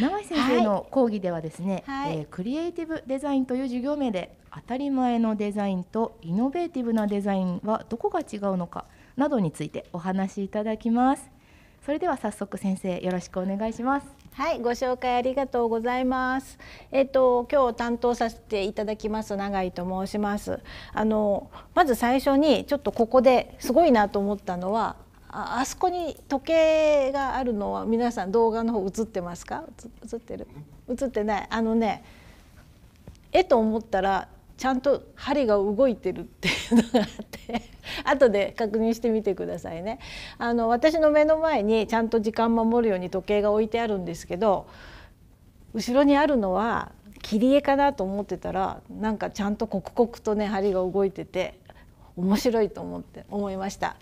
永井先生の講義ではですね、はい、えー、クリエイティブデザインという授業名で当たり前のデザインとイノベーティブなデザインはどこが違うのかなどについてお話しいただきますそれでは早速先生よろしくお願いしますはいご紹介ありがとうございますえっ、ー、と今日担当させていただきます永井と申しますあのまず最初にちょっとここですごいなと思ったのはああそこに時計があるのは皆さん動画の方映ってますか映ってる映ってないあのね絵と思ったらちゃんと針が動いてるっていうのがあって 後で確認してみてくださいねあの私の目の前にちゃんと時間守るように時計が置いてあるんですけど後ろにあるのは切り絵かなと思ってたらなんかちゃんと刻々とね針が動いてて面白いと思って思いました。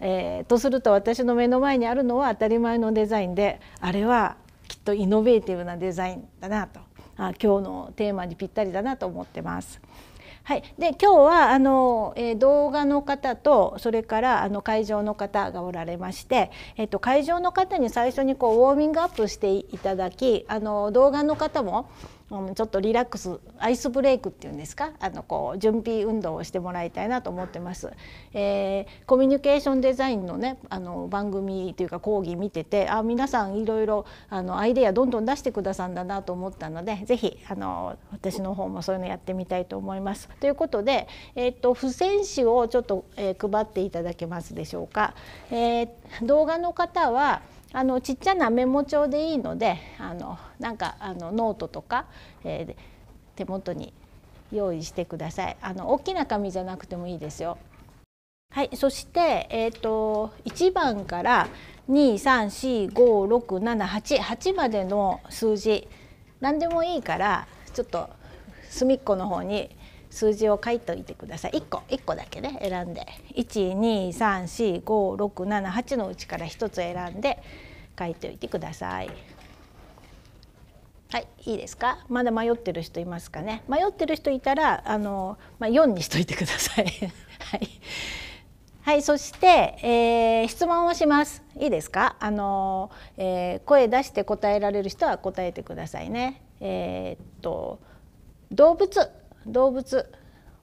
えー、とすると私の目の前にあるのは当たり前のデザインであれはきっとイノベーティブなデザインだなとあ今日のテーマにぴったりだなと思ってます。はい、で今日はあの、えー、動画の方とそれからあの会場の方がおられまして、えーと、と会場の方に最初にこうウォーミングアップしていただきあの動画の方もうん、ちょっとリラックスアイスブレイクっていうんですかあのこう準備運動をしてもらいたいなと思ってます。えー、コミュニケーションデザインのねあの番組というか講義見ててあ皆さんいろいろあのアイデアどんどん出してくださんだなと思ったので是非あの私の方もそういうのやってみたいと思います。ということで、えーと、と付箋紙をちょっと、えー、配っていただけますでしょうか。えー、動画の方はあのちっちゃなメモ帳でいいのであのなんかあのノートとか、えー、手元に用意してくださいあの大きな紙じゃなくてもいいですよ。はい、そして、えーと、1番から2345678 8までの数字何でもいいからちょっと隅っこの方に数字を書いておいてください1個一個だけね選んで1234567のうちから1つ選んで書いておいてください。はい、いいですか。まだ迷ってる人いますかね。迷ってる人いたら、あの、まあ、4にしといてください。はい。はい、そして、えー、質問をします。いいですか？あの、えー、声出して答えられる人は答えてくださいね。えー、っと動物動物、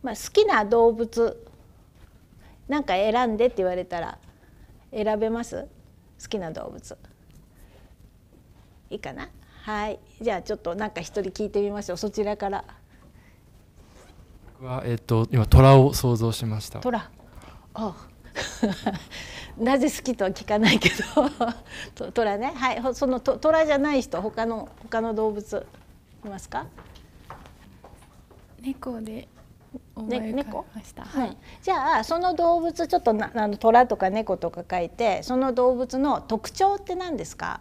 まあ、好きな動物なんか選んでって言われたら選べます好きな動物いいかなはいじゃあちょっとなんか一人聞いてみましょうそちらから僕はえっ、ー、と今虎を想像しました虎あ なぜ好きとは聞かないけど 虎ねはいその虎じゃない人他の他の動物いますか猫でね、猫はい、じゃあその動物ちょっとなあの虎とか猫とか書いてその動物の特徴って何ですか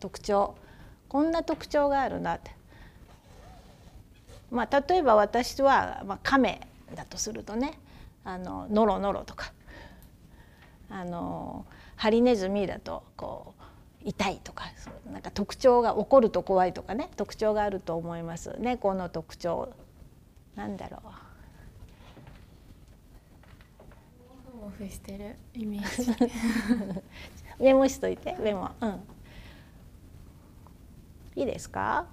特徴こんな特徴があるなって、まあ、例えば私は、まあ、亀だとするとねあのノロノロとかあのハリネズミだとこう痛いとかなんか特徴が怒ると怖いとかね特徴があると思います猫、の特徴なんだろうオフしてるイメージ メモしといてメモうんいいですか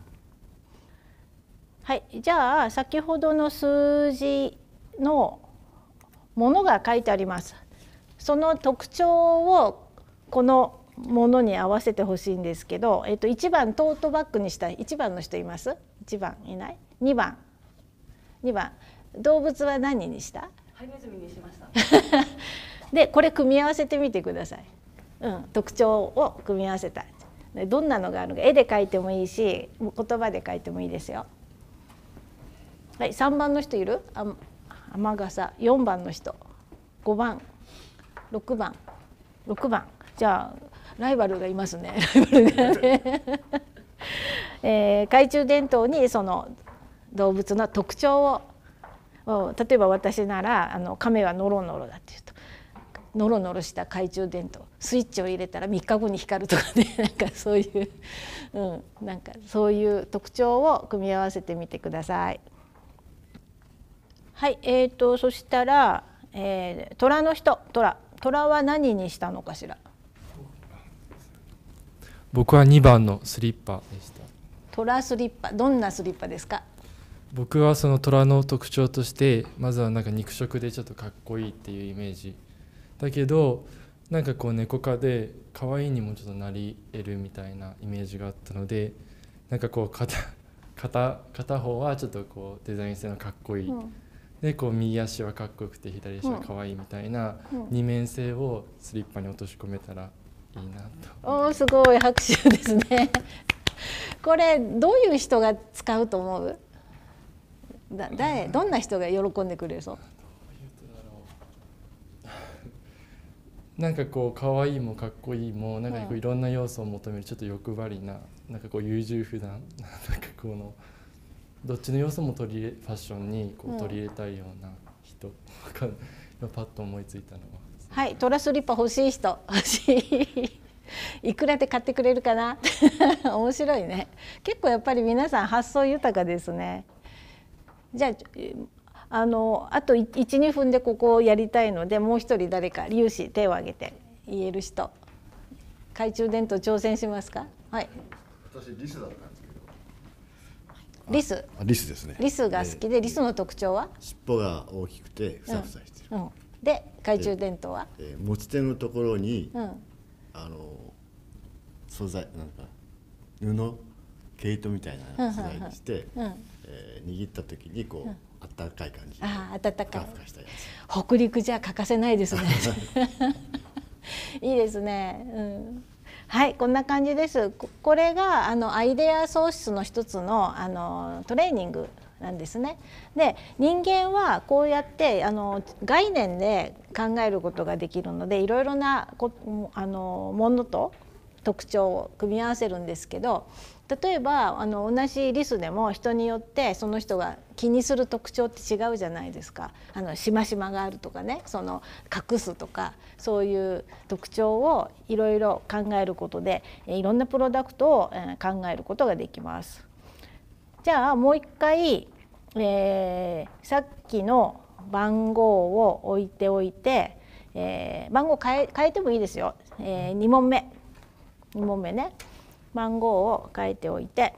はいじゃあ先ほどの数字のものが書いてありますその特徴をこのものに合わせてほしいんですけど、えっと、1番トートバッグにしたい1番の人います ?1 番いない ?2 番2番動物は何にしたハリネズミにしました でこれ組み合わせてみてください、うん、特徴を組み合わせたどんなのがあるのか絵で描いてもいいし言葉で書いてもいいですよはい3番の人いるあ雨傘4番の人5番6番6番じゃあライバルがいますね。ライバルがね えー、懐中電灯にその動物の特徴を例えば私ならあの亀はノロノロだっていうとノロノロした懐中電灯スイッチを入れたら3日後に光るとかね なんかそういう、うん、なんかそういう特徴を組み合わせてみてください。はいえーと、そしたら、えー、虎の人虎虎は何にしたのかしら僕は2番のスリッパでした虎スリッパどんなスリッパですか僕はその虎の特徴としてまずはなんか肉食でちょっとかっこいいっていうイメージだけどなんかこう猫科で可愛いにもちょっとなり得るみたいなイメージがあったのでなんかこう片片片方はちょっとこうデザイン性のかっこいい、うん、でこう右足はかっこよくて左足は可愛いみたいな二面性をスリッパに落とし込めたらいいなと、うん。おーすごい拍手ですねこれどういう人が使うと思うだ誰どんな人が喜んでくれるそうなんかこう可愛いもかっこいいもなんかこういろんな要素を求めるちょっと欲張りななんかこう優柔不断なんかこのどっちの要素も取り入れファッションにこう取り入れたいような人、うん、今パッと思いついたのははいトラスリッパ欲しい人欲しいいくらで買ってくれるかな 面白いね結構やっぱり皆さん発想豊かですねじゃああのあと12分でここをやりたいのでもう一人誰か粒子手を挙げて言える人懐中電灯挑戦しますかはい私リスだったんですけどリスあリスですねリスが好きで、えー、リスの特徴は尻尾が大きくてふさふさしてる、うんうん、で懐中電灯は、えー、持ち手のところに、うん、あの素材なんか布毛糸みたいな素材にして、うんえー、握った時にこう、うん、あかい感じああ暖かい北陸じゃ欠かせないですね いいですね、うん、はいこんな感じですここれがあのアイデア創出の一つのあのトレーニングなんですね。で人間はこうやってあの概念で考えることができるのでいろいろなこあのものと特徴を組み合わせるんですけど例えばあの同じリスでも人によってその人が気にする特徴って違うじゃないですかあのしましまがあるとかねその隠すとかそういう特徴をいろいろ考えることでいろんなプロダクトを考えることができます。じゃあもう一回、えー、さっきの番号を置いておいて、えー、番号変え変えてもいいですよ、えー、2問目2問目ね番号を書いておいて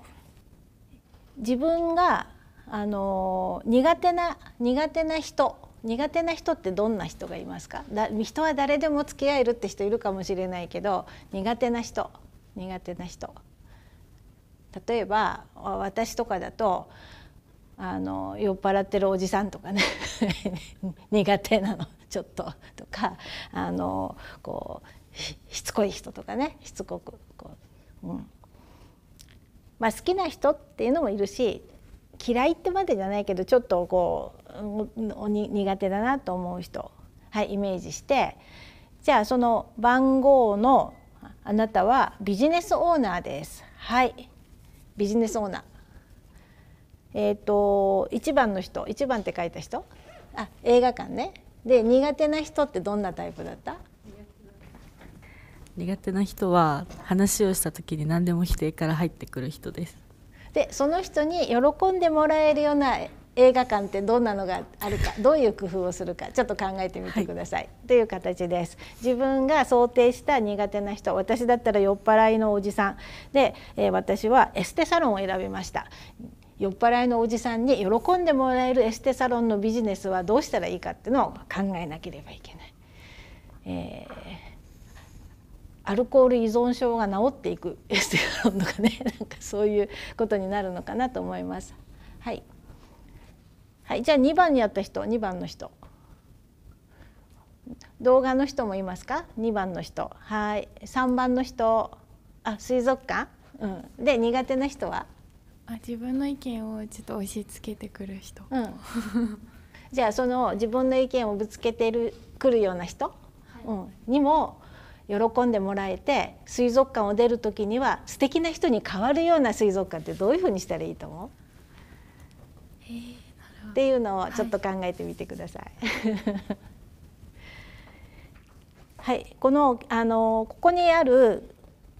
自分があの苦手な苦手な人苦手な人ってどんな人がいますかだ人は誰でも付き合えるって人いるかもしれないけど苦手な人苦手な人例えば私とかだとあの酔っ払ってるおじさんとかね 苦手なのちょっととかあのこうしつこい人とかねしつこくこう、うんまあ、好きな人っていうのもいるし嫌いってまでじゃないけどちょっとこう苦手だなと思う人、はい、イメージしてじゃあその番号のあなたはビジネスオーナーです。はいビジネスオーナー。えっ、ー、と1番の人1番って書いた人あ映画館ねで苦手な人ってどんなタイプだった苦手な人は話をした時に何でも否定から入ってくる人ですでその人に喜んでもらえるような映画館ってどんなのがあるか どういう工夫をするかちょっと考えてみてください、はい、という形です自分が想定した苦手な人私だったら酔っ払いのおじさんで、えー、私はエステサロンを選びました酔っ払いのおじさんに喜んでもらえるエステサロンのビジネスはどうしたらいいかっていうのを考えなければいけない、えーアルコール依存症が治っていくエステロンとかね なんかそういうことになるのかなと思います。はい、はい、じゃあ2番にやった人2番の人動画の人もいますか2番の人はい3番の人あ水族館、うん、で苦手な人はあ自分の意見をちょっと押し付けてくる人、うん、じゃあその自分の意見をぶつけてるくるような人、はい、うん、にも喜んでもらえて水族館を出る時には素敵な人に変わるような水族館ってどういうふうにしたらいいと思う、っていうのをちょっと考えてみてください。はい、はい、このあのここにある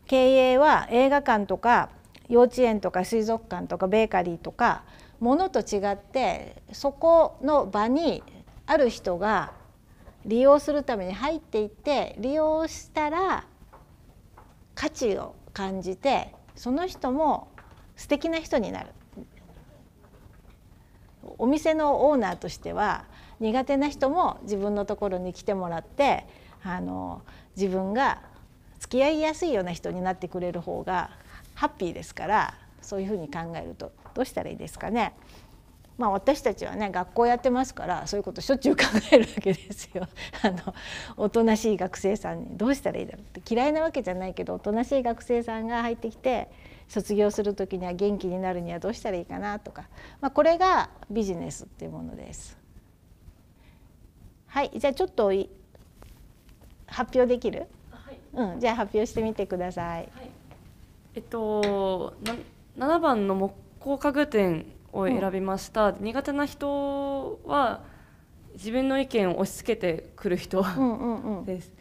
経営は映画館とか幼稚園とか水族館とかベーカリーとかものと違ってそこの場にある人が利用するために入っていって利用したら価値を感じてその人も素敵な人になるお店のオーナーとしては苦手な人も自分のところに来てもらってあの自分が付き合いやすいような人になってくれる方がハッピーですからそういうふうに考えるとどうしたらいいですかねまあ、私たちはね学校やってますからそういうことしょっちゅう考えるわけですよ。あのおとなしい学生さんにどうしたらいいだろうって嫌いなわけじゃないけどおとなしい学生さんが入ってきて卒業する時には元気になるにはどうしたらいいかなとか、まあ、これがビジネスっていうものです。はいじゃあちょっと発表できる、はい、うん、じゃあ発表してみてください。はい、えっと、7番の木工家具店を選びました、うん、苦手な人は自分の意見を押し付けてくる人、うんうん、です。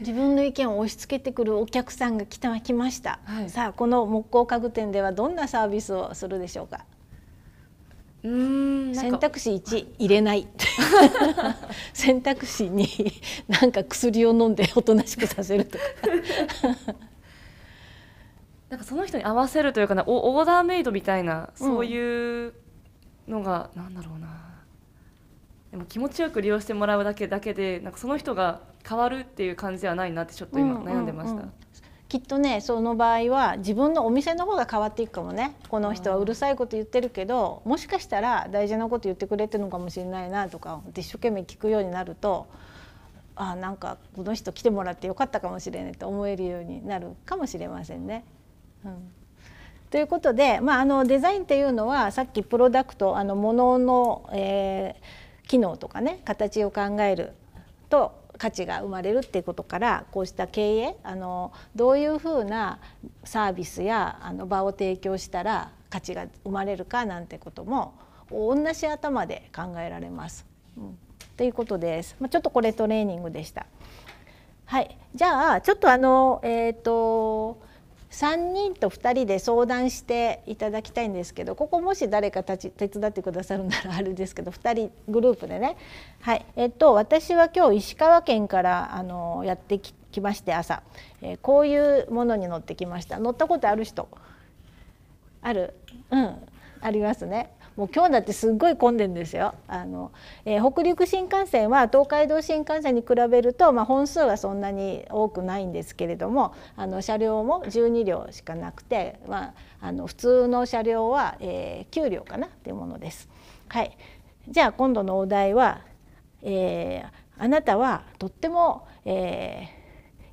自分の意見を押し付けてくるお客さんが来た来ました、はい、さあこの木工家具店ではどんなサービスをするでしょうかうん選択肢1入れない 選択肢2なんか薬を飲んでおとなしくさせるとかなんかその人に合わせるというかなオーダーメイドみたいなそういうのが、うん、なんだろうなでも気持ちよく利用してもらうだけだけでなんかその人が変わるっていう感じではないなってちょっと今悩んでました。うんうんうんきっとねその場合は自分のお店の方が変わっていくかもねこの人はうるさいこと言ってるけどもしかしたら大事なこと言ってくれてるのかもしれないなとか一生懸命聞くようになるとあなんかこの人来てもらってよかったかもしれないと思えるようになるかもしれませんね。うんということで、まあ、あのデザインっていうのはさっきプロダクトあの物の、えー、機能とかね形を考えると価値が生まれるっていうことからこうした経営あのどういうふうなサービスやあの場を提供したら価値が生まれるかなんてことも同じ頭で考えられます。うん、ということです。まあ、ちょっとこれトレーニングでした。はい、じゃあちょっとあのえっ、ー、と3人と2人で相談していただきたいんですけどここもし誰かたち手伝ってくださるならあれですけど2人グループでね、はいえっと、私は今日石川県からあのやってきまして朝、えー、こういうものに乗ってきました乗ったことある人あるうんありますねもう今日だってすっごい混んでんですよ。あのえー、北陸新幹線は東海道新幹線に比べると、まあ、本数はそんなに多くないんですけれどもあの車両も12両しかなくて、まあ、あの普通の車両は、えー、9両かなというものです。はい、じゃあ今度のお題は、えー、あなたはとっても、え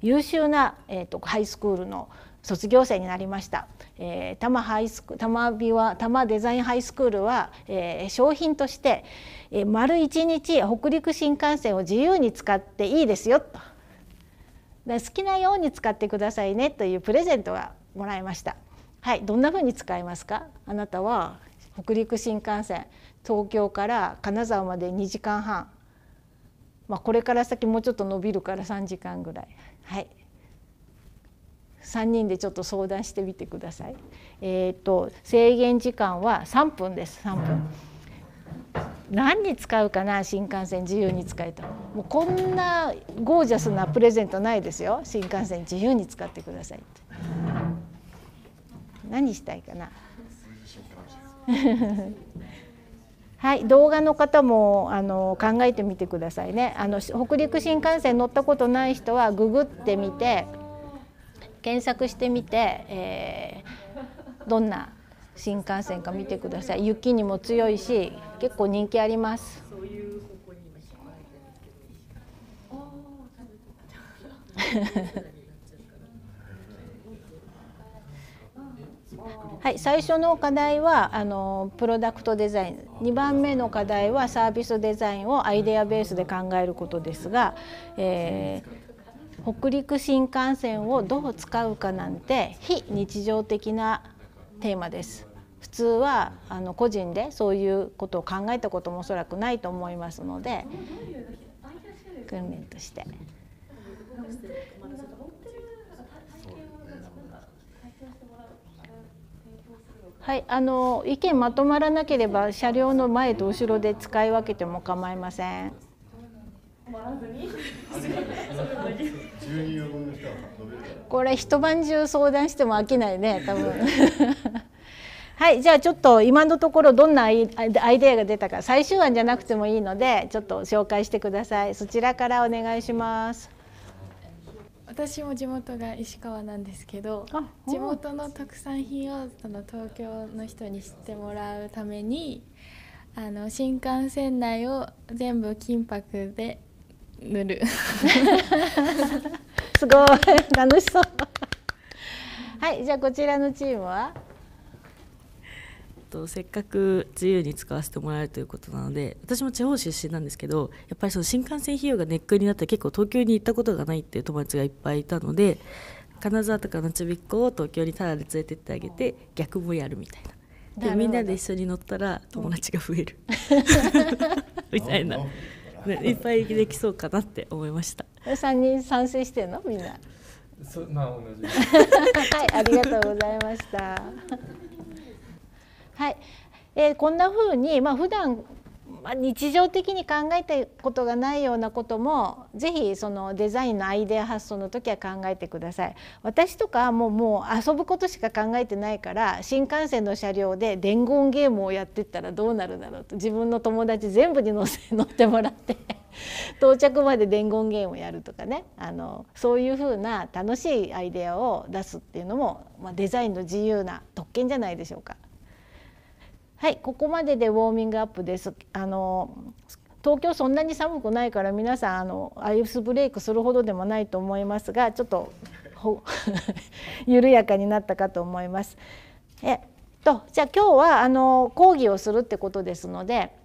ー、優秀な、えーとハイスクールの卒業生になりました、えー、多摩ハイスク多摩美は多摩デザインハイスクールは、えー、商品として、えー、丸一日北陸新幹線を自由に使っていいですよとで好きなように使ってくださいねというプレゼントがもらいましたはいどんな風に使いますかあなたは北陸新幹線東京から金沢まで2時間半まあ、これから先もうちょっと伸びるから3時間ぐらいはい3人でちょっと相談してみてください。えーと、と制限時間は3分です3分。何に使うかな新幹線自由に使えともうこんなゴージャスなプレゼントないですよ新幹線自由に使ってください何したいかな はい動画の方もあの考えてみてくださいねあの北陸新幹線乗ったことない人はググってみて検索してみて、えー、どんな新幹線か見てください雪にも強いし結構人気あります はい、最初の課題はあのプロダクトデザイン2番目の課題はサービスデザインをアイデアベースで考えることですが、え北陸新幹線をどう使うかなんて非日常的なテーマです普通はあの個人でそういうことを考えたこともおそらくないと思いますので訓練として。はい、あの意見まとまらなければ車両の前と後ろで使い分けても構いません。もらずにこれ一晩中相談しても飽きないね 多分はいじゃあちょっと今のところどんなアイデアが出たか最終案じゃなくてもいいのでちょっと紹介してくださいそちらからお願いします私も地元が石川なんですけど地元の特産品をその東京の人に知ってもらうためにあの新幹線内を全部金箔で塗る すごい楽しそうはいじゃあこちらのチームはとせっかく自由に使わせてもらえるということなので私も地方出身なんですけどやっぱりその新幹線費用がネックになって結構東京に行ったことがないっていう友達がいっぱいいたので金沢とかのちびっ子を東京にただで連れてってあげて逆もやるみたいな。でみんなで一緒に乗ったら友達が増える みたいな。ね、いっぱいできそうかなって思いました。三人賛成してんのみんな。そまあ同じ。はいありがとうございました。はい。えー、こんな風にまあ普段まあ、日常的に考えたことがないようなこともぜひそのデザインのアイデア発想の時は考えてください。私とかもうもう遊ぶことしか考えてないから新幹線の車両で伝言ゲームをやってったらどうなるだろうと自分の友達全部に乗せ乗ってもらって 到着まで伝言ゲームをやるとかねあのそういうふうな楽しいアイデアを出すっていうのも、まあ、デザインの自由な特権じゃないでしょうか。はいここまででウォーミングアップですあの東京そんなに寒くないから皆さんあのアイスブレイクするほどでもないと思いますがちょっと 緩やかになったかと思います。えっとじゃあ今日はあの講義をするってことですので。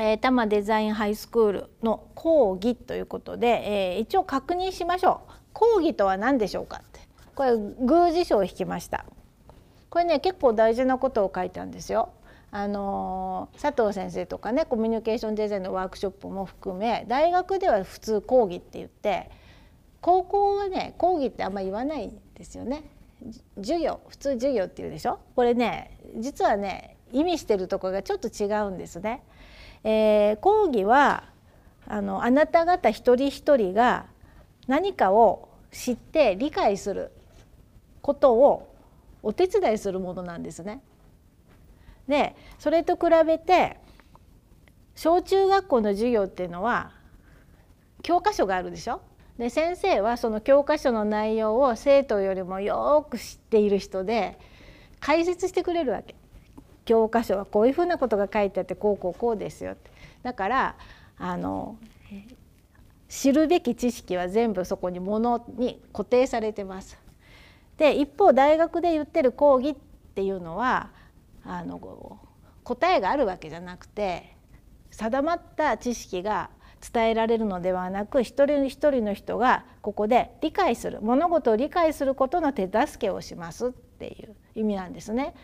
えー、多摩デザインハイスクールの講義ということで、えー、一応確認しましょう講義とは何でしょうかってこれ偶辞書を引きましたこれね結構大事なことを書いたんですよあの佐藤先生とかねコミュニケーションデザインのワークショップも含め大学では普通講義って言って高校はね講義ってあんま言わないんですよね。授業普通授業って言うでしょこれね実はね意味してるとこがちょっと違うんですね。えー、講義はあのあなた方一人一人が何かを知って理解することをお手伝いするものなんですね。でそれと比べて小中学校の授業っていうのは教科書があるでしょで先生はその教科書の内容を生徒よりもよく知っている人で解説してくれるわけ教科書はこういうふうなことが書いてあってこうこうこうですよってだからあの知るべき知識は全部そこにものに固定されてます。で一方大学で言ってる講義っていうのはあの答えがあるわけじゃなくて定まった知識が伝えられるのではなく一人一人の人がここで理解する物事を理解することの手助けをしますっていう意味なんですね。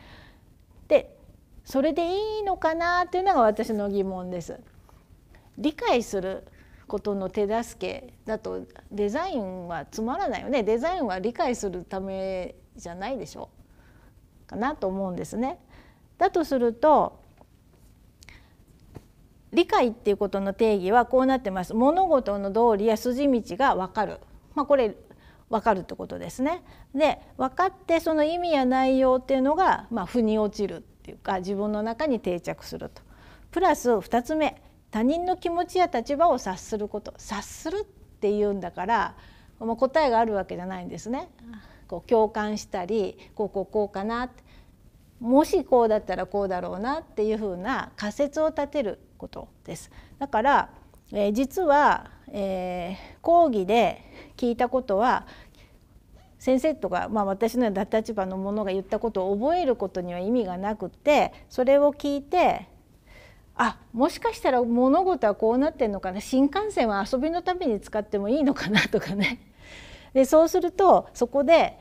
でそれでいいのかなっていうのが私の疑問です。理解することの手助けだとデザインはつまらないよねデザインは理解するためじゃないでしょうかなと思うんですね。だとすると理解っていうことの定義はこうなってます。物事の道理や筋道がわかる。まあ、これわかるってことですね。で分かってその意味や内容っていうのが、まあ、腑に落ちるっていうか自分の中に定着すると。プラス2つ目他人の気持ちや立場を察すること察するっていうんだから答えがあるわけじゃないんですね。こう共感したりこうこうこうかなってもしこうだったらこうだろうなっていうふうな仮説を立てることです。だから、えー、実は、えー、講義で聞いたことは先生とか、まあ、私のような立場の者が言ったことを覚えることには意味がなくてそれを聞いてあもしかしたら物事はこうなってんのかな新幹線は遊びのために使ってもいいのかなとかね。でそうするとそこで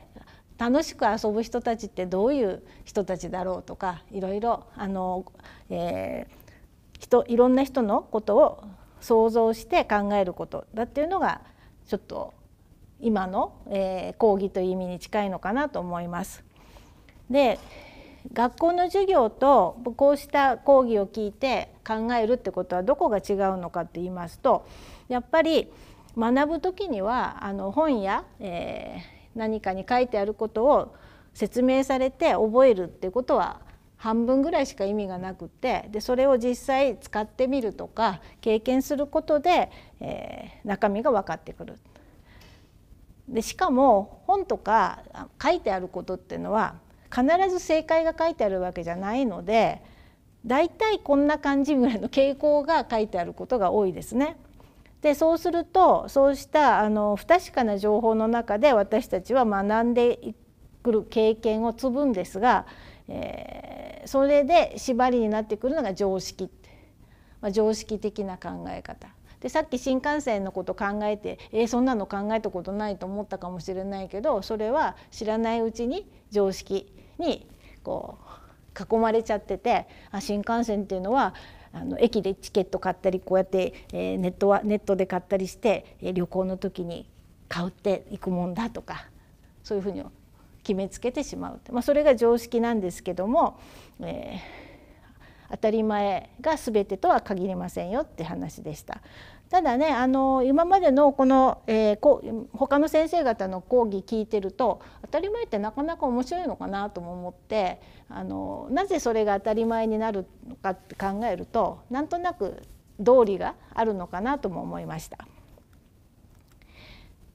楽しく遊ぶ人たちってどういう人たちだろうとかいろいろあの、えー、人いろんな人のことを想像して考えることだっていうのがちょっと今の、えー、講義という意味に近いのかなと思います。で学校の授業とこうした講義を聞いて考えるってことはどこが違うのかって言いますとやっぱり学ぶ時にはあの本や、えー、何かに書いてあることを説明されて覚えるってことは半分ぐらいしか意味がなくてでそれを実際使ってみるとか経験することで、えー、中身が分かってくる。でしかも本とか書いてあることっていうのは必ず正解が書いてあるわけじゃないので大体こんな感じぐらいの傾向が書いてあることが多いですね。でそうするとそうしたあの不確かな情報の中で私たちは学んでくる経験を積むんですが、えー、それで縛りになってくるのが常識、まあ、常識的な考え方。でさっき新幹線のこと考えてえー、そんなの考えたことないと思ったかもしれないけどそれは知らないうちに常識にこう囲まれちゃっててあ新幹線っていうのはあの駅でチケット買ったりこうやって、えー、ネットはネットで買ったりして、えー、旅行の時に買っていくもんだとかそういうふうに決めつけてしまう、まあ、それが常識なんですけども、えー、当たり前が全てとは限りませんよって話でした。ただねあの今までのこの、えー、こ他の先生方の講義聞いてると当たり前ってなかなか面白いのかなとも思ってあのなぜそれが当たり前になるのかって考えるとなんとなく道理があるのかなとも思いました。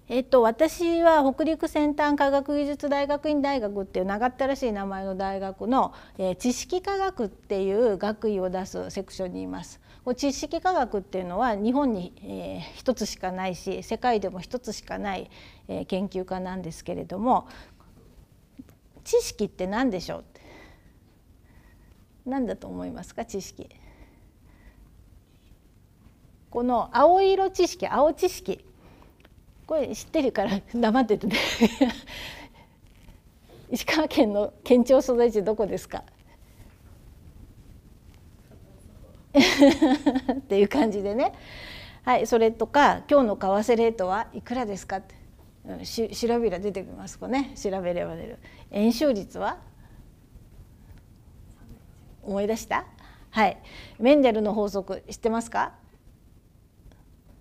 えっと、私は北陸先端科学技術大学院大学っていう長ったらしい名前の大学の、えー、知識科学っていう学位を出すセクションにいます。知識科学っていうのは日本に、えー、一つしかないし世界でも一つしかない、えー、研究家なんですけれども知識って何でしょう何だと思いますか知識。この青色知識青知識これ知ってるから黙ってて、ね、石川県の県庁所在地どこですか っていう感じでね、はい、それとか今日の為替レートはいくらですかってし調べれば出てきますかね調べれば出る円周率は思い出したはいメンデルの法則知ってますか、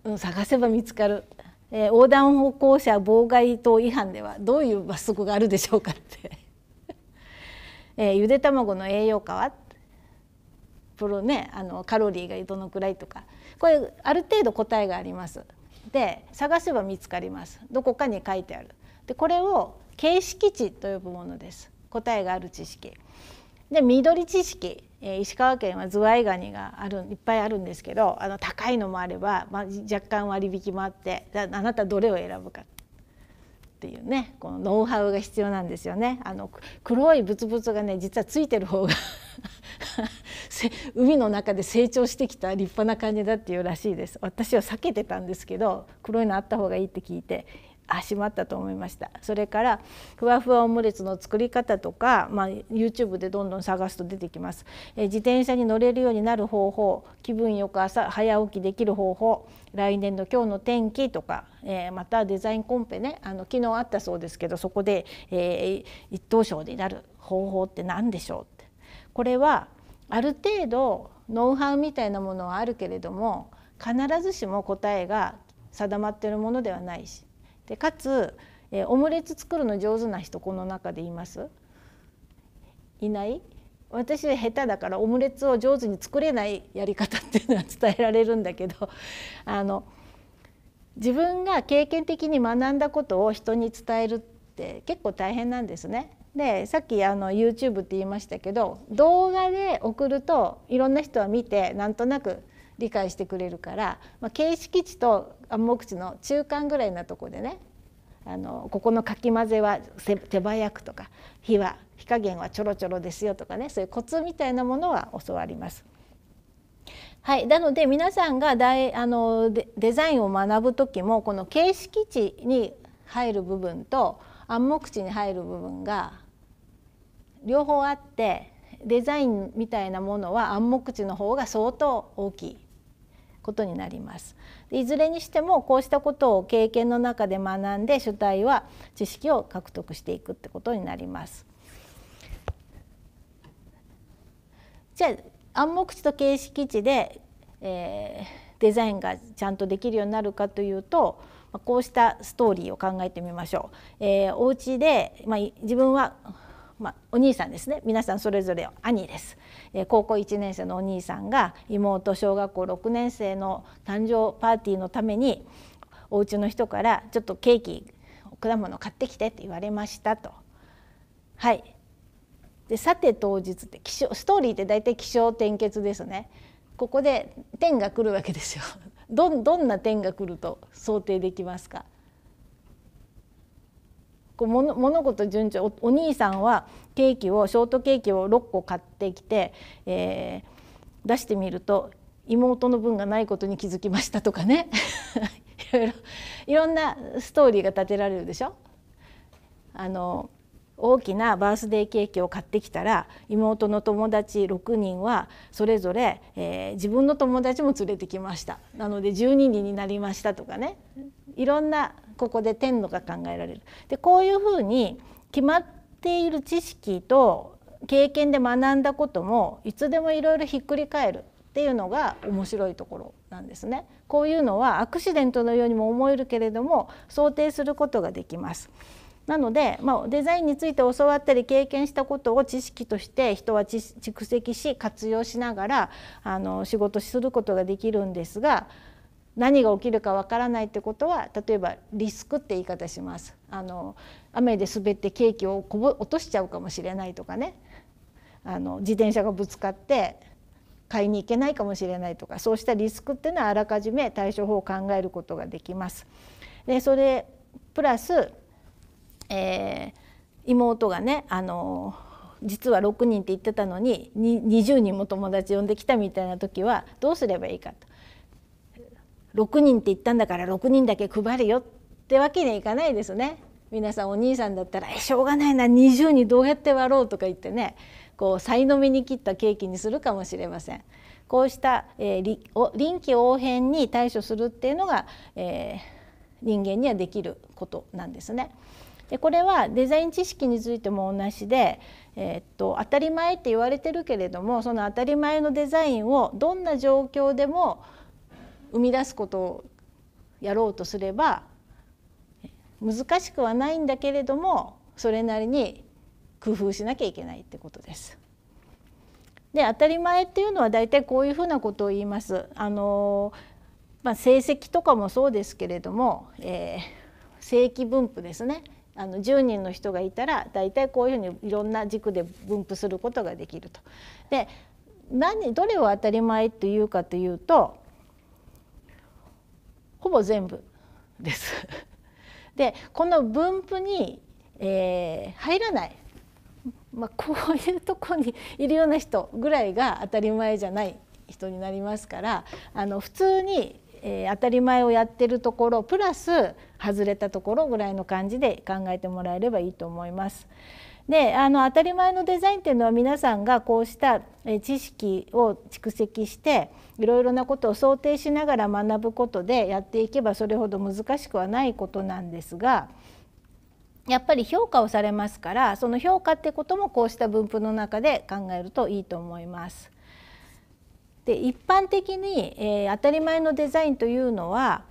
うん、探せば見つかる、えー、横断歩行者妨害等違反ではどういう罰則があるでしょうかって、えー、ゆで卵の栄養価はプロねあのカロリーがどのくらいとかこれある程度答えがあります。で探せば見つかりますどこかに書いてある。でこれを形式値と呼ぶものです。答えがある知識。で緑知識、え石川県はズワイガニがあるいっぱいあるんですけどあの高いのもあれば、まあ、若干割引もあってあなたどれを選ぶかっていうねこのノウハウが必要なんですよねあの黒いブツブツがね実はついてる方が 海の中で成長してきた立派な感じだっていうらしいです私は避けてたんですけど黒いのあった方がいいって聞いてあしまったと思いましたそれからふわふわオムレツの作り方とか、まあ、YouTube でどんどん探すと出てきます、え自転車に乗れるようになる方法気分よく朝早起きできる方法来年の今日の天気とか、えー、またデザインコンペねあの昨日あったそうですけどそこで、えー、一等賞になる方法って何でしょうってこれはある程度ノウハウみたいなものはあるけれども必ずしも答えが定まっているものではないしでかつ、えー、オムレツ作るの上手な人この中でいますいない私下手だからオムレツを上手に作れないやり方っていうのは伝えられるんだけど あの自分が経験的に学んだことを人に伝えるって結構大変なんですね。でさっきあの YouTube って言いましたけど動画で送るといろんな人は見てなんとなく理解してくれるから、まあ、形式値と暗黙知の中間ぐらいなとこでねあのここのかき混ぜは手早くとか火は火加減はちょろちょろですよとかねそういうコツみたいなものは教わります。はい、なので皆さんが大あのデザインを学ぶ時もこの形式値に入る部分と暗黙知に入る部分が両方あってデザインみたいなものは暗黙知の方が相当大きいことになりますいずれにしてもこうしたことを経験の中で学んで主体は知識を獲得していくってことになりますじゃあ暗黙知と形式知で、えー、デザインがちゃんとできるようになるかというとこうしたストーリーを考えてみましょう。えー、お家で、まあ、自分はまあ、お兄さんですね皆さんそれぞれ兄です、えー、高校1年生のお兄さんが妹小学校6年生の誕生パーティーのためにお家の人からちょっとケーキ果物買ってきてって言われましたと。はいでさて当日って気象ストーリーって大体気象転結ですねここで天が来るわけですよどんどんな天が来ると想定できますかこう物事順調お兄さんはケーキをショートケーキを6個買ってきて、えー、出してみると妹の分がないことに気づきましたとかね いろいろいろんなストーリーが立てられるでしょあの大きなバースデーケーキを買ってきたら妹の友達6人はそれぞれ、えー、自分の友達も連れてきましたなので12人になりましたとかねいろんなここで天のが考えられる。でこういうふうに決まっている知識と経験で学んだこともいつでもいろいろひっくり返るっていうのが面白いところなんですね。こういうのはアクシデントのようにも思えるけれども想定することができます。なので、まあ、デザインについて教わったり経験したことを知識として人は蓄積し活用しながらあの仕事することができるんですが何が起きるかわからないってことは例えばリスクって言い方しますあの雨で滑ってケーキをこぼ落としちゃうかもしれないとかねあの自転車がぶつかって買いに行けないかもしれないとかそうしたリスクっていうのはあらかじめ対処法を考えることができます。でそれプラス、えー、妹がねあの実は6人って言ってたのに20人も友達呼んできたみたいな時はどうすればいいかと。6人って言ったんだから6人だけ配るよってわけにはいかないですね。皆さんお兄さんだったら「えしょうがないな20人どうやって割ろう」とか言ってねこう才能のに切ったケーキにするかもしれません。こうした、えー、臨機応変に対処するっていうのが、えー、人間にはできることなんですね。でこれはデザイン知識についても同じで、えー、っと当たり前って言われてるけれどもその当たり前のデザインをどんな状況でも生み出すことをやろうとすれば難しくはないんだけれどもそれなりに工夫しなきゃいけないってことです。で当たり前っていうのは大体こういうふうなことを言います。あのまあ、成績とかもそうですけれども、えー、正規分布ですねあの10人の人がいたら大体こういうふうにいろんな軸で分布することができると。で何どれを当たり前というかというとほぼ全部です でこの分布に、えー、入らない、まあ、こういうとこにいるような人ぐらいが当たり前じゃない人になりますからあの普通に、えー、当たり前をやってるところプラス外れたところぐらいの感じで考えてもらえればいいと思います。であの当たり前のデザインっていうのは皆さんがこうした知識を蓄積していろいろなことを想定しながら学ぶことでやっていけばそれほど難しくはないことなんですがやっぱり評価をされますからその評価ってこともこうした分布の中で考えるといいと思います。で一般的に、えー、当たり前のデザインというのは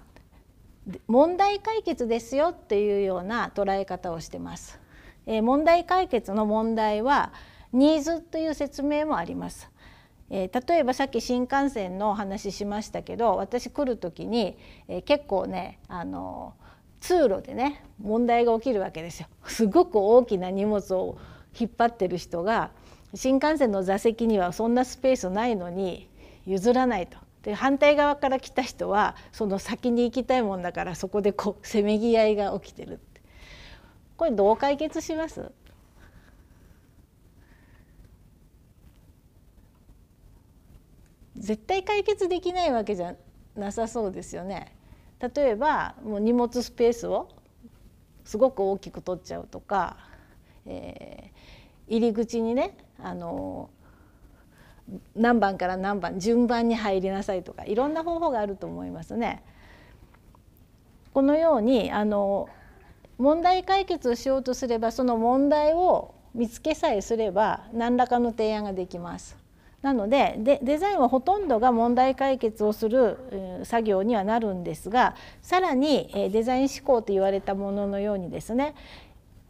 問題解決ですよっていうような捉え方をしてます。えー、問題解決の問題はニーズという説明もあります。えー、例えばさっき新幹線の話しましたけど私来る時に、えー、結構ねあの通路でね問題が起きるわけですよ。すごく大きな荷物を引っ張ってる人が新幹線の座席にはそんなスペースないのに譲らないと。で反対側から来た人はその先に行きたいもんだからそこでこうせめぎ合いが起きてるこれどう解決します絶対解決できないわけじゃなさそうですよね。例えばもう荷物スペースをすごく大きく取っちゃうとか、えー、入り口にねあの何番から何番順番に入りなさいとかいろんな方法があると思いますね。このようにあの問題解決をしようとすればその問題を見つけさえすれば何らかの提案ができます。なのでデザインはほとんどが問題解決をする作業にはなるんですがさらにデザイン思考と言われたもののようにですね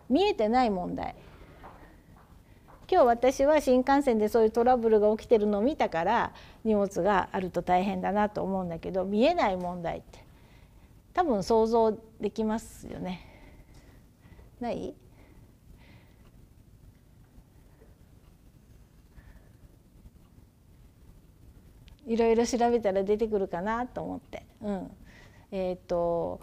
見えてない問題今日私は新幹線でそういうトラブルが起きてるのを見たから荷物があると大変だなと思うんだけど見えない問題って多分想像できますよね。ないいろいろ調べたら出てくるかなと思って。うんえーと、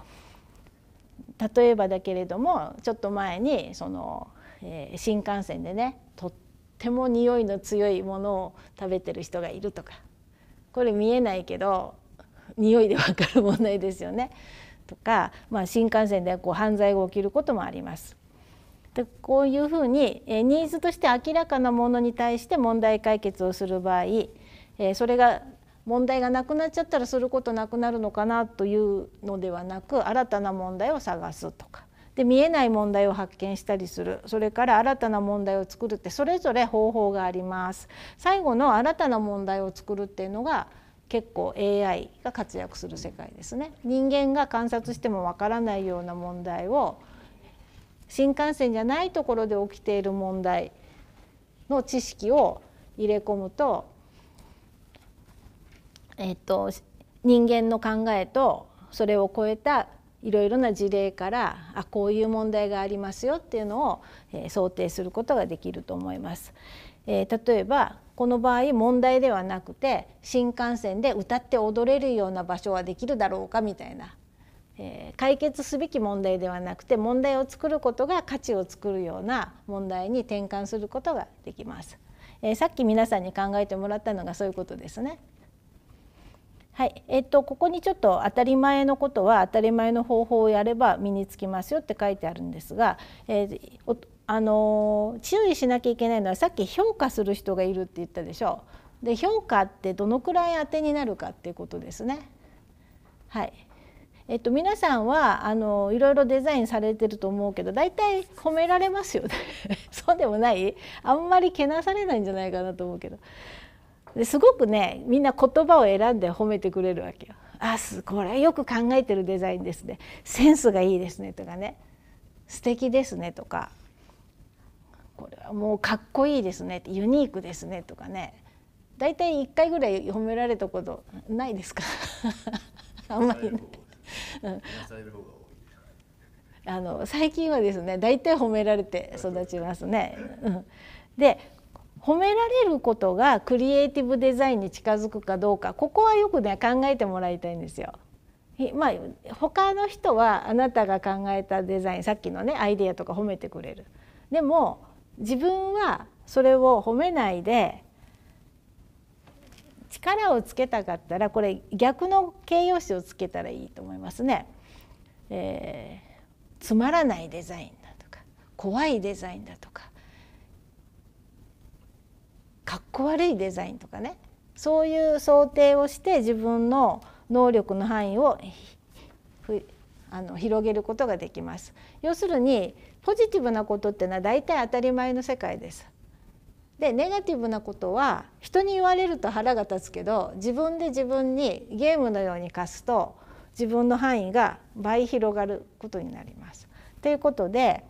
例えばだけれどもちょっと前にその、えー、新幹線でねとっても匂いの強いものを食べてる人がいるとかこれ見えないけど匂いでわかる問題ですよねとか、まあ、新幹線でこう犯罪が起きることもあります。でこういうふうに、えー、ニーズとして明らかなものに対して問題解決をする場合えー、それが問題がなくなっちゃったらすることなくなるのかなというのではなく新たな問題を探すとかで見えない問題を発見したりするそれから新たな問題を作るってそれぞれ方法があります最後の新たな問題を作るっていうのが結構 AI が活躍する世界ですね人間が観察してもわからないような問題を新幹線じゃないところで起きている問題の知識を入れ込むとえっと、人間の考えとそれを超えたいろいろな事例からあこういう問題がありますよっていうのを、えー、想定することができると思います。えー、例えばこの場合問題ではなくて新幹線で歌って踊れるような場所はできるだろうかみたいな、えー、解決すべき問題ではなくて問題を作ることが価値を作るような問題に転換することができます。えさっき皆さんに考えてもらったのがそういうことですね。はいえっと、ここにちょっと当たり前のことは当たり前の方法をやれば身につきますよって書いてあるんですが、えー、あの注意しなきゃいけないのはさっき評価する人がいるって言ったでしょで評価ってどのくらい当てになるかっていうことですね。はいえっと、皆さんはあのいろいろデザインされてると思うけど大体褒められますよね そうでもないあんまりけなされないんじゃないかなと思うけどですごくねみんな言葉を選んで褒めてくれるわけよ。あこれはよく考えてるデザインですねセンスがいいですねとかね素敵ですねとかこれはもうかっこいいですねユニークですねとかね大体1回ぐらい褒められたことないですか あんまり、ね、あの最近はですね大体褒められて育ちますね。で褒められることがクリエイティブデザインに近づくかどうかここはよくね考えてもらいたいんですよ。まあ、他の人はあなたが考えたデザインさっきのねアイデアとか褒めてくれる。でも自分はそれを褒めないで力をつけたかったらこれ逆の形容詞をつけたらいいと思いますね。えー、つまらないデザインだとか怖いデザインだとかかっこ悪いデザインとかねそういう想定をして自分の能力の範囲をふあの広げることができます。要するにポジティブなことってのは大体当たり前の世界です。でネガティブなことは人に言われると腹が立つけど自分で自分にゲームのように貸すと自分の範囲が倍広がることになります。ということで、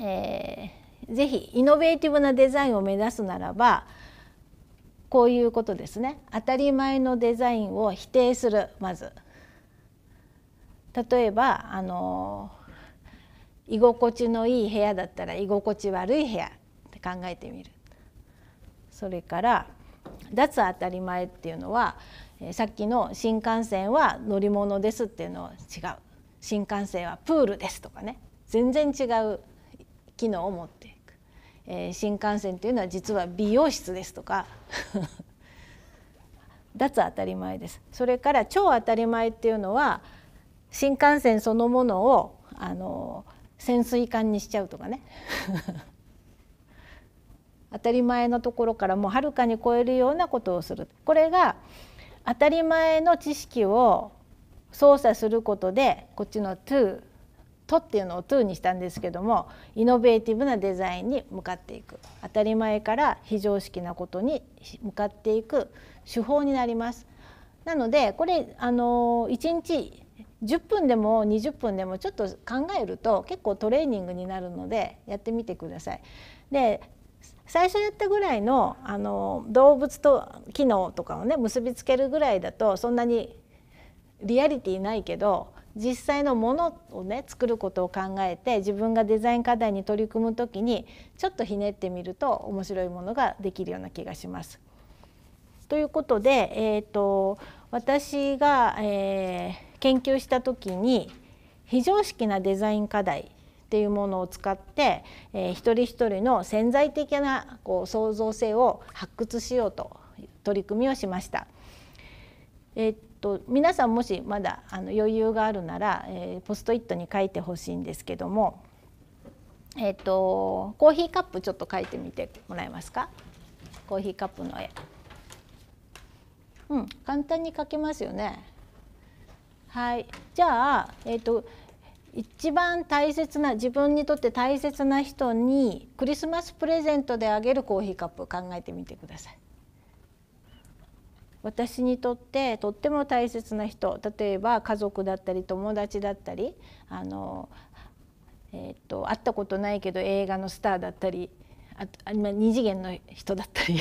えーぜひイノベーティブなデザインを目指すならばこういうことですね当たり前のデザインを否定するまず例えばあの居心地のいい部屋だったら居心地悪い部屋って考えてみるそれから脱当たり前っていうのはさっきの新幹線は乗り物ですっていうのは違う新幹線はプールですとかね全然違う機能を持ってえー、新幹線というのは実は美容室ですとか 脱当たり前ですそれから超当たり前っていうのは新幹線そのものをあの潜水艦にしちゃうとかね 当たり前のところからもうはるかに超えるようなことをするこれが当たり前の知識を操作することでこっちの to「と」っていうのを「2にしたんですけどもイノベーティブなデザインに向かっていく当たり前から非常識なことに向かっていく手法になります。なのでこれあの1日10分でも20分でもちょっと考えると結構トレーニングになるのでやってみてください。で最初やったぐらいのあの動物と機能とかをね結びつけるぐらいだとそんなにリアリティないけど実際のものをね作ることを考えて自分がデザイン課題に取り組む時にちょっとひねってみると面白いものができるような気がします。ということで、えーと、私が、えー、研究した時に非常識なデザイン課題っていうものを使って、えー、一人一人の潜在的なこう創造性を発掘しようと取り組みをしました。えーと皆さんもしまだあの余裕があるなら、えー、ポストイットに書いてほしいんですけども、えーと、コーヒーカップちょっと書いてみてもらえますかコーヒーカップの絵。うん、簡単に書けますよね。はい、じゃあ、えーと、と一番大切な自分にとって大切な人にクリスマスプレゼントであげるコーヒーカップを考えてみてください。私にとってとっても大切な人例えば家族だったり友達だったりあの、えーと、会ったことないけど映画のスターだったりあと二次元の人だったり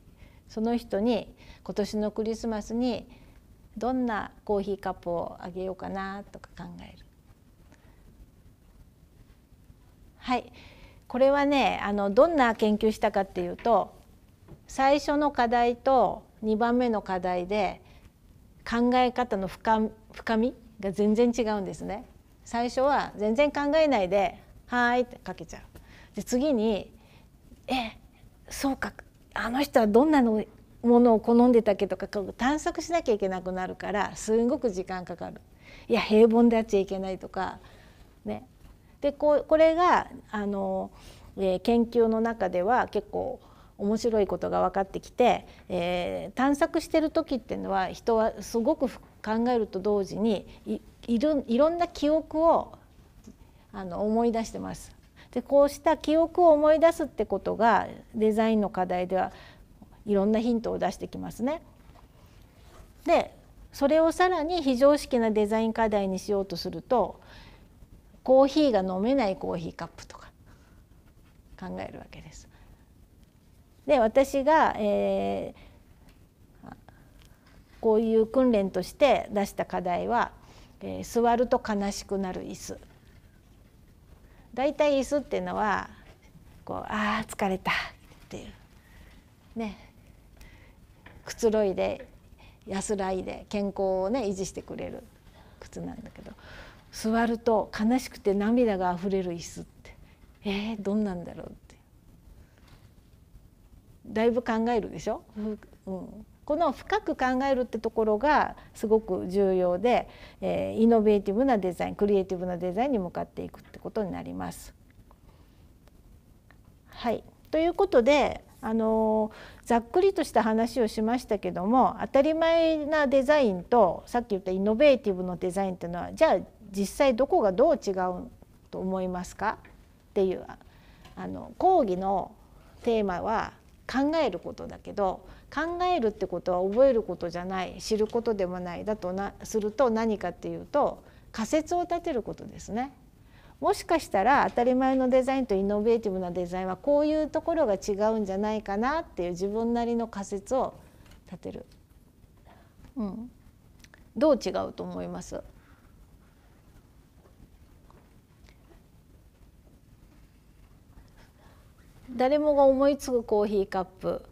その人に今年のクリスマスにどんなコーヒーカップをあげようかなとか考える。はいこれはねあのどんな研究したかっていうと最初の課題と2番目の課題で考え方の深みが全然違うんですね。最初は全然考えないで「はい」ってかけちゃう。で次に「えそうかあの人はどんなのものを好んでたっけ?」とか探索しなきゃいけなくなるからすごく時間かかる。いや平凡であっちゃいけないとかね。でここれがあの、えー、研究の中では結構面白いことが分かってきて、えー、探索してる時っていうのは人はすごく考えると同時にいろんな記憶をあの思い出してます。でこうした記憶を思い出すってことがデザインの課題ではいろんなヒントを出してきますね。でそれをさらに非常識なデザイン課題にしようとするとコーヒーが飲めないコーヒーカップとか考えるわけです。で私が、えー、こういう訓練として出した課題は、えー、座ると悲しくなる椅子。だいたい椅子っていうのはこうあー疲れたっていうねくつろいで安らいで健康をね維持してくれる靴なんだけど座ると悲しくて涙があふれる椅子ってえー、どんなんだろうだいぶ考えるでしょ、うん、この深く考えるってところがすごく重要で、えー、イノベーティブなデザインクリエイティブなデザインに向かっていくってことになります。はいということであのざっくりとした話をしましたけども当たり前なデザインとさっき言ったイノベーティブのデザインっていうのはじゃあ実際どこがどう違うと思いますかっていうあの講義のテーマは考えることだけど考えるってことは覚えることじゃない知ることでもないだとなすると何かっていうと仮説を立てることですね。もしかしたら当たり前のデザインとイノベーティブなデザインはこういうところが違うんじゃないかなっていう自分なりの仮説を立てる。うん、どう違うと思います誰もが思いつくコーヒーカップ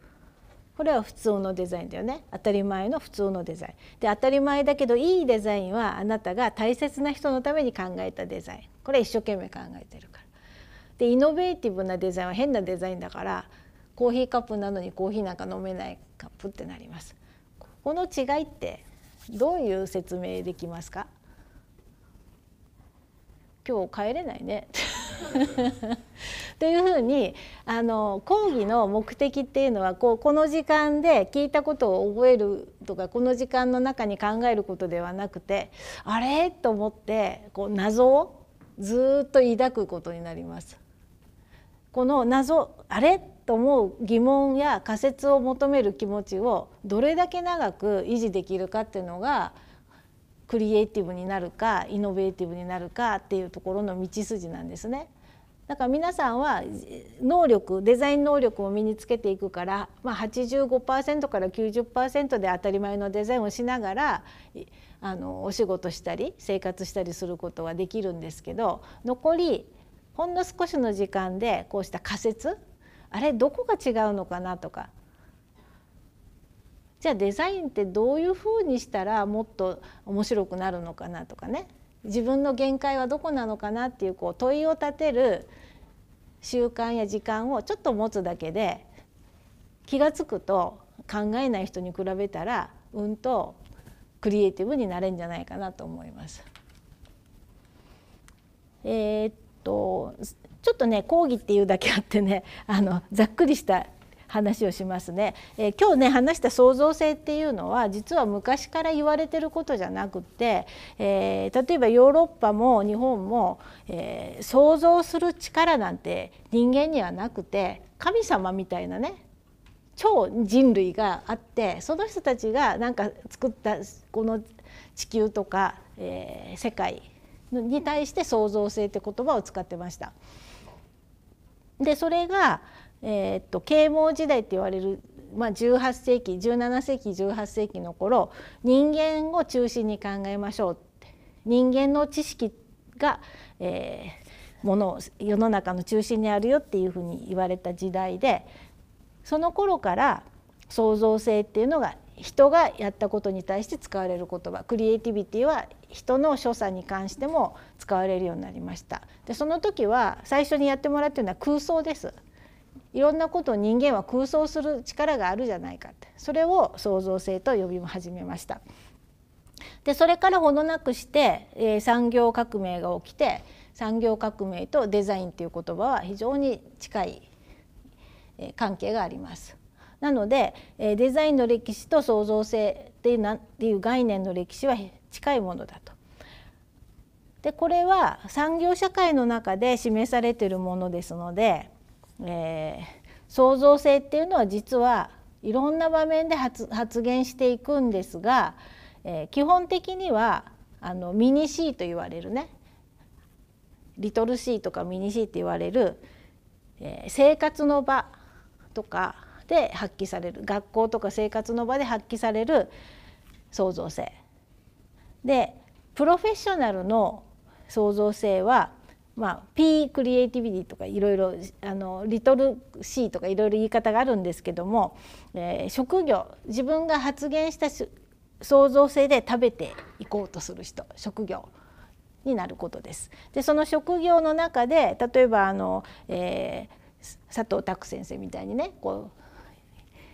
これは普通のデザインだよね当たり前の普通のデザインで当たり前だけどいいデザインはあなたが大切な人のために考えたデザインこれ一生懸命考えてるからでイノベーティブなデザインは変なデザインだからコーヒーカップなのにコーヒーなんか飲めないカップってなりますこの違いってどういう説明できますか今日帰れないねというふうにあの講義の目的っていうのはこうこの時間で聞いたことを覚えるとかこの時間の中に考えることではなくてあれと思ってこう謎をずっと抱くことになります。この謎あれと思う疑問や仮説を求める気持ちをどれだけ長く維持できるかっていうのがクリエイティブになるかイノベーティブになるかっていうところの道筋なんですね。だから皆さんは能力デザイン能力を身につけていくから、まあ、85%から90%で当たり前のデザインをしながらあのお仕事したり生活したりすることはできるんですけど残りほんの少しの時間でこうした仮説あれどこが違うのかなとかじゃあデザインってどういうふうにしたらもっと面白くなるのかなとかね自分の限界はどこなのかなっていうこう問いを立てる習慣や時間をちょっと持つだけで気が付くと考えない人に比べたらうんとクリエイティブになれるんじゃないかなと思います。えー、っとちょっとね講義っていうだけあってねあのざっくりした話をしますね。えー、今日ね話した創造性っていうのは実は昔から言われてることじゃなくて、えー、例えばヨーロッパも日本も、えー、創造する力なんて人間にはなくて神様みたいなね超人類があってその人たちがなんか作ったこの地球とか、えー、世界に対して創造性って言葉を使ってました。でそれが、えー、っと啓蒙時代って言われる、まあ、18世紀17世紀18世紀の頃人間を中心に考えましょう人間の知識が、えー、もの世の中の中心にあるよっていうふうに言われた時代でその頃から創造性っていうのが人がやったことに対して使われる言葉クリエイティビティは人の所作に関しても使われるようになりましたでその時は最初にやってもらってるのは空想ですいろんなことを人間は空想する力があるじゃないかってそれを創造性と呼び始めました。でそれからほどなくして、えー、産業革命が起きて産業革命とデザインという言葉は非常に近い、えー、関係があります。なので、えー、デザインの歴史と創造性っていうなていう概念の歴史は近いものだと。でこれは産業社会の中で示されているものですのでえー、創造性っていうのは実はいろんな場面で発言していくんですが、えー、基本的にはあのミニ C と言われるねリトル C とかミニ C って言われる、えー、生活の場とかで発揮される学校とか生活の場で発揮される創造性でプロフェッショナルの創造性はまあ、P クリエイティビティとかいろいろあのリトル C とかいろいろ言い方があるんですけども、えー、職業自分が発言した創造性で食べていこうとする人職業になることです。でその職業の中で例えばあの、えー、佐藤拓先生みたいにねこう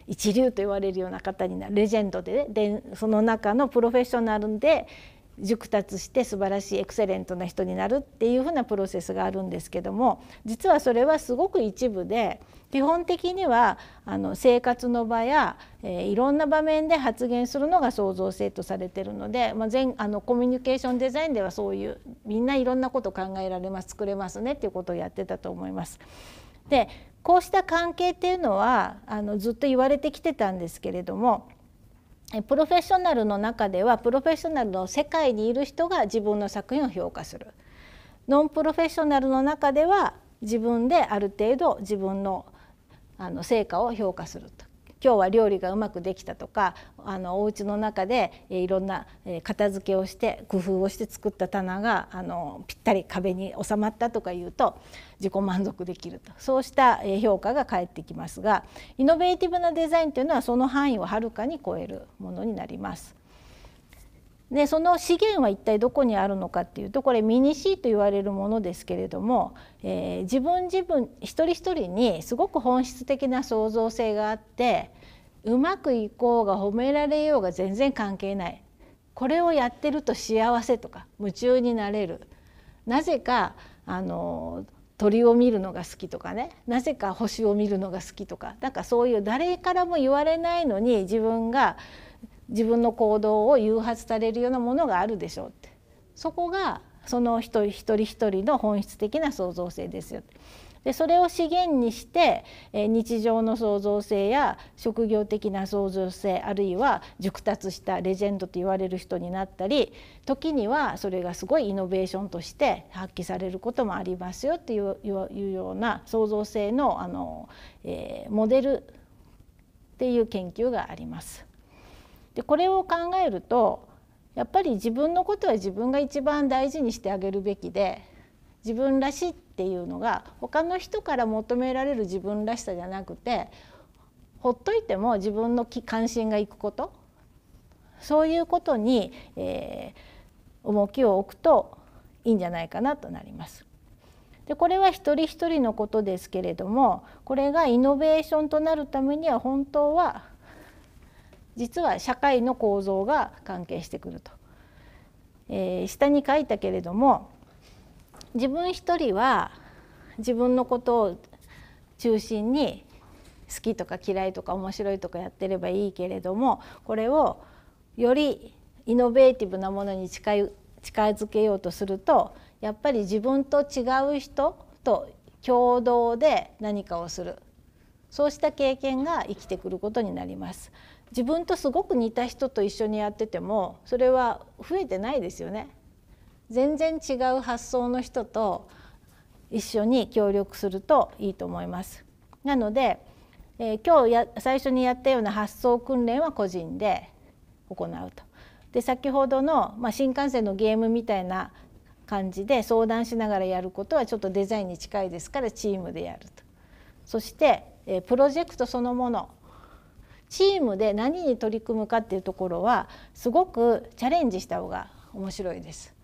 一流と言われるような方になるレジェンドで、ね、でその中のプロフェッショナルで熟達して素晴らしいエクセレントな人になるっていうふうなプロセスがあるんですけども実はそれはすごく一部で基本的にはあの生活の場や、えー、いろんな場面で発言するのが創造性とされてるので、まあ、全あのコミュニケーションデザインではそういうみんないろんなこと考えられます作れますねっていうことをやってたと思います。でこうした関係っていうのはあのずっと言われてきてたんですけれどもプロフェッショナルの中ではプロフェッショナルの世界にいる人が自分の作品を評価するノンプロフェッショナルの中では自分である程度自分のあの成果を評価すると今日は料理がうまくできたとかあのお家の中でいろんな片付けをして工夫をして作った棚があのぴったり壁に収まったとかいうと自己満足できるとそうした評価が返ってきますがイノベーティブなデザインというのはその範囲をはるかに超えるものになります。でその資源は一体どこにあるのかっていうとこれミニシーと言われるものですけれども、えー、自分自分一人一人にすごく本質的な創造性があってうまくいこうが褒められようが全然関係ないこれをやってると幸せとか夢中になれるなぜかあの鳥を見るのが好きとかねなぜか星を見るのが好きとかなんかそういう誰からも言われないのに自分が自分の行動を誘発されるようなものがあるでしょうってそこがその人一人一人の本質的な創造性ですよでそれを資源にして日常の創造性や職業的な創造性あるいは熟達したレジェンドと言われる人になったり時にはそれがすごいイノベーションとして発揮されることもありますよっていうような創造性のあの、えー、モデルっていう研究があります。でこれを考えるとやっぱり自分のことは自分が一番大事にしてあげるべきで自分らしいっていうのが他の人から求められる自分らしさじゃなくてほっといても自分の関心がいくことそういうことに、えー、重きを置くといいんじゃないかなとなります。でこれは一人一人のことですけれどもこれがイノベーションとなるためには本当は実は社会の構造が関係してくると。えー、下に書いたけれども自分一人は自分のことを中心に好きとか嫌いとか面白いとかやってればいいけれどもこれをよりイノベーティブなものに近い近づけようとするとやっぱり自分と違う人と共同で何かをするそうした経験が生きてくることになります。自分とすごく似た人と一緒にやっててもそれは増えてないですよね。全然違う発想の人と一緒に協力するといいと思います。なので、えー、今日や最初にやったような発想訓練は個人で行うと。で先ほどの、まあ、新幹線のゲームみたいな感じで相談しながらやることはちょっとデザインに近いですからチームでやると。そして、えー、プロジェクトそのものチームで何に取り組むかっていうところはすごくチャレンジした方が面白いです。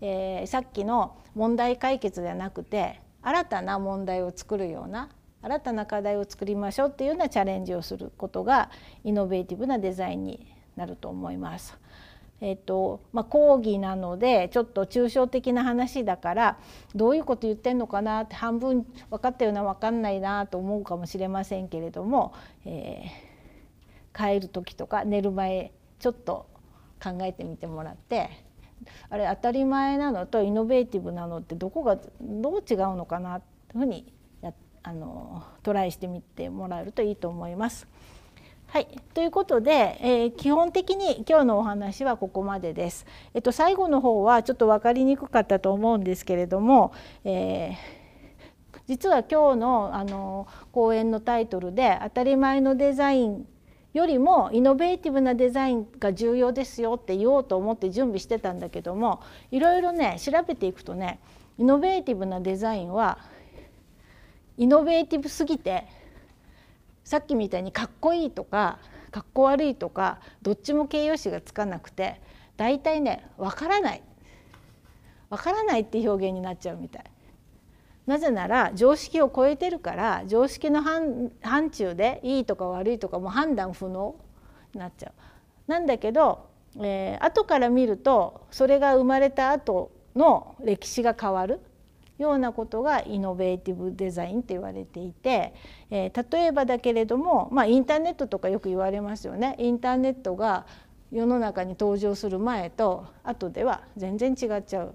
えー、さっきの問題解決ではなくて新たな問題を作るような新たな課題を作りましょうっていうようなチャレンジをすることがイノベーティブなデザインになると思います。えっとまあ、講義なのでちょっと抽象的な話だからどういうこと言ってんのかなって半分分かったような分かんないなと思うかもしれませんけれども、えー帰る時とか寝る前ちょっと考えてみてもらってあれ当たり前なのとイノベーティブなのってどこがどう違うのかなというふうにやあのトライしてみてもらえるといいと思います。はい、ということで、えー、基本的に今日のお話はここまでです。えっと、最後の方はちょっと分かりにくかったと思うんですけれども、えー、実は今日のあの講演のタイトルで「当たり前のデザインよりもイノベーティブなデザインが重要ですよって言おうと思って準備してたんだけどもいろいろね調べていくとねイノベーティブなデザインはイノベーティブすぎてさっきみたいにかっこいいとかかっこ悪いとかどっちも形容詞がつかなくて大体ねわからないわからないって表現になっちゃうみたい。なぜなら常識を超えてるから常識の範疇でいいとか悪いとかも判断不能になっちゃう。なんだけど、えー、後から見るとそれが生まれた後の歴史が変わるようなことがイノベーティブデザインって言われていて、えー、例えばだけれども、まあ、インターネットとかよく言われますよね。インターネットが世の中に登場する前と後では全然違っちゃう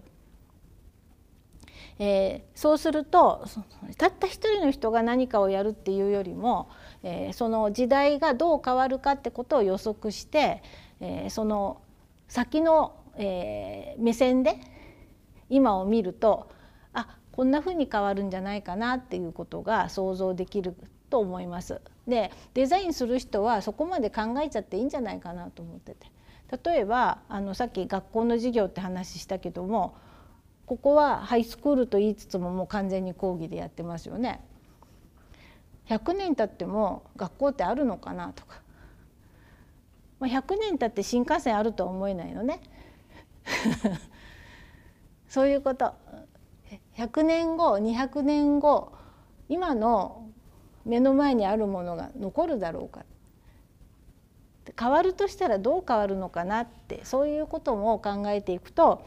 えー、そうするとたった一人の人が何かをやるっていうよりも、えー、その時代がどう変わるかってことを予測して、えー、その先の、え目線で今を見るとあこんなふうに変わるんじゃないかなっていうことが想像できると思います。でデザインする人はそこまで考えちゃっていいんじゃないかなと思ってて例えばあのさっき学校の授業って話したけどもここはハイスクールと言いつつももう完全に講義でやってますよね。100年経っても学校ってあるのかなとか、まあ、100年経って新幹線あるとは思えないのね そういうこと100年後200年後今の目の前にあるものが残るだろうか変わるとしたらどう変わるのかなってそういうことも考えていくと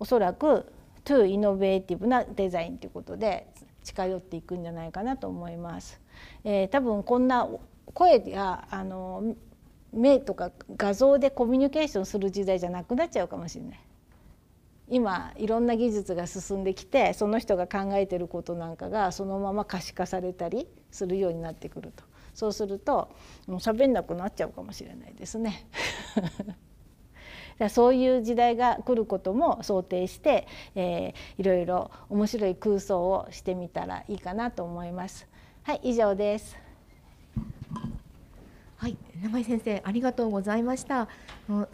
おそらく to イノベーティブなデザインということで近寄っていくんじゃないかなと思います。えー、多分こんな声があの目とか画像でコミュニケーションする時代じゃなくなっちゃうかもしれない。今いろんな技術が進んできてその人が考えてることなんかがそのまま可視化されたりするようになってくるとそうするともう喋んなくなっちゃうかもしれないですね。らそういう時代が来ることも想定して、えー、いろいろ面白い空想をしてみたらいいかなと思います。はい、以上です。はい、永井先生ありがとうございました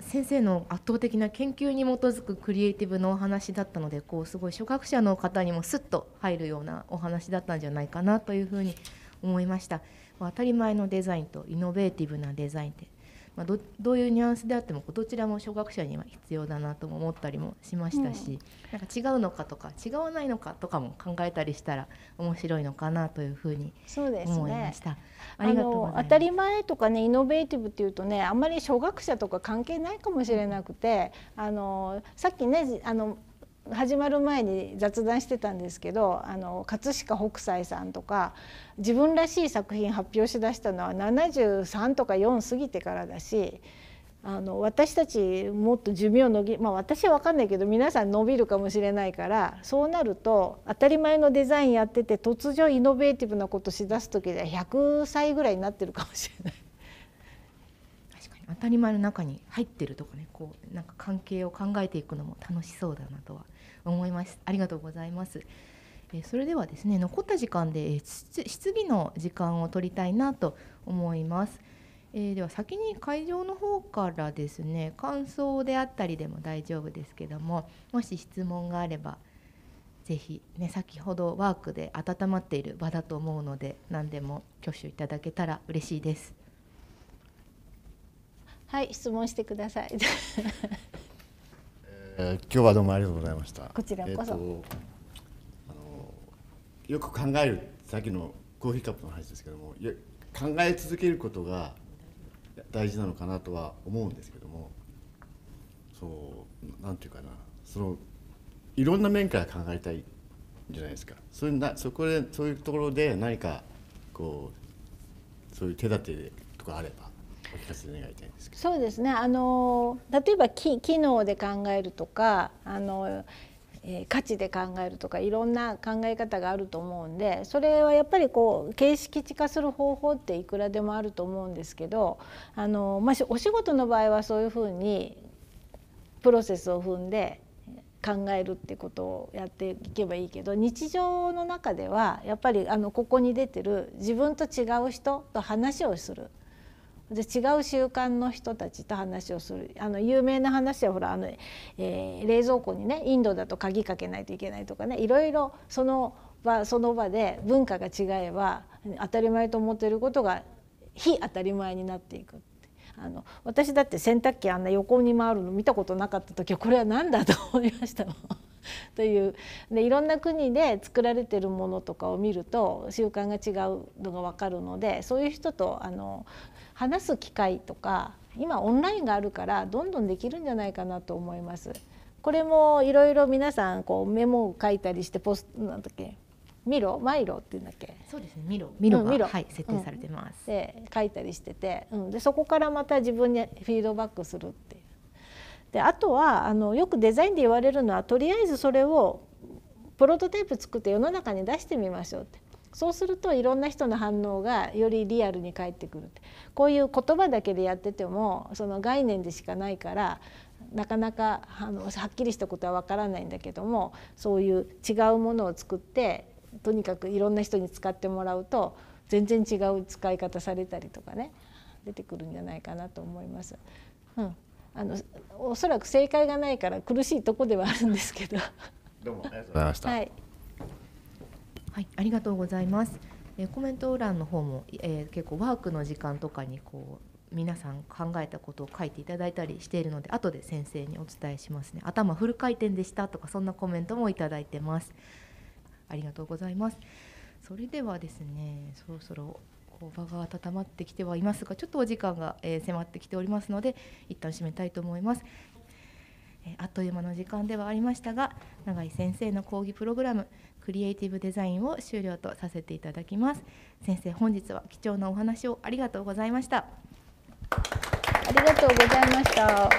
先生の圧倒的な研究に基づくクリエイティブのお話だったのでこうすごい初学者の方にもすっと入るようなお話だったんじゃないかなというふうに思いました当たり前のデザインとイノベーティブなデザインってまあ、どどういうニュアンスであってもどちらも初学者には必要だなとも思ったりもしましたし、うん、なんか違うのかとか違わないのかとかも考えたりしたら面白いのかなというふうに思いました。ね、ありがとう当たり前とかねイノベーティブっていうとねあんまり初学者とか関係ないかもしれなくて、あのさっきねあの始まる前に雑談してたんですけどあの葛飾北斎さんとか自分らしい作品発表しだしたのは73とか4過ぎてからだしあの私たちもっと寿命のぎ、まあ、私は分かんないけど皆さん伸びるかもしれないからそうなると当たり前のデザインやってて突如イノベーティブなことしだす時で100歳ぐらいになってるかもしれない。当たり前の中に入ってるとかねこうなんか関係を考えていくのも楽しそうだなとは思いますありがとうございますえそれではですね残った時間で質疑の時間を取りたいなと思いますえでは先に会場の方からですね感想であったりでも大丈夫ですけどももし質問があればぜひ、ね、先ほどワークで温まっている場だと思うので何でも挙手いただけたら嬉しいです。はい質問してくださいえ今日はどうもありがとうございましたこちらこそ、えあのよく考えるさっきのコーヒーカップの話ですけども考え続けることが大事なのかなとは思うんですけどもそうなんていうかなそのいろんな面から考えたいじゃないですかそういうなそこでそういうところで何かこうそういう手立てとかあればお聞かせ願いたいんですけどそうですねあの例えば機機能で考えるとかあの、えー、価値で考えるとかいろんな考え方があると思うんでそれはやっぱりこう形式化する方法っていくらでもあると思うんですけどあの、まあ、お仕事の場合はそういうふうにプロセスを踏んで考えるってことをやっていけばいいけど日常の中ではやっぱりあのここに出てる自分と違う人と話をする。違う習慣の人たちと話をするあの有名な話はほらあの、えー、冷蔵庫にねインドだと鍵かけないといけないとかねいろいろその場その場で文化が違えば当たり前と思っていることが非当たり前になっていく。あの私だって洗濯機あんな横に回るの見たことなかった時はこれは何だと思いましたもん。というでいろんな国で作られてるものとかを見ると習慣が違うのが分かるのでそういう人とあの話す機会とか今オンラインがあるからどんどんできるんじゃないかなと思います。これもいろいろ皆さんこうメモを書いたりしてポスなんだっけミロマイロって言うんだっけそうですねミロミロが、うん、はい、設定されてます、うん、で書いたりしてて、うん、でそこからまた自分にフィードバックするっていうであとはあのよくデザインで言われるのはとりあえずそれをプロトタイプ作って世の中に出してみましょうってそうするといろんな人の反応がよりリアルに返ってくるこういう言葉だけでやっててもその概念でしかないからなかなかあのはっきりしたことはわからないんだけどもそういう違うものを作ってとにかくいろんな人に使ってもらうと全然違う使い方されたりとかね出てくるんじゃないかなと思います。うん、あのおそらく正解がないから苦しいとこではあるんですけど。どうもありがとうございました。はいはい、ありがとうございます。えコメント欄の方も、えー、結構ワークの時間とかにこう皆さん考えたことを書いていただいたりしているので後で先生にお伝えしますね頭フル回転でしたとかそんなコメントもいただいてますありがとうございますそれではですねそろそろこう場が温まってきてはいますがちょっとお時間が、え迫ってきておりますので一旦締めたいと思いますあっという間の時間ではありましたが永井先生の講義プログラムクリエイティブデザインを終了とさせていただきます先生本日は貴重なお話をありがとうございましたありがとうございました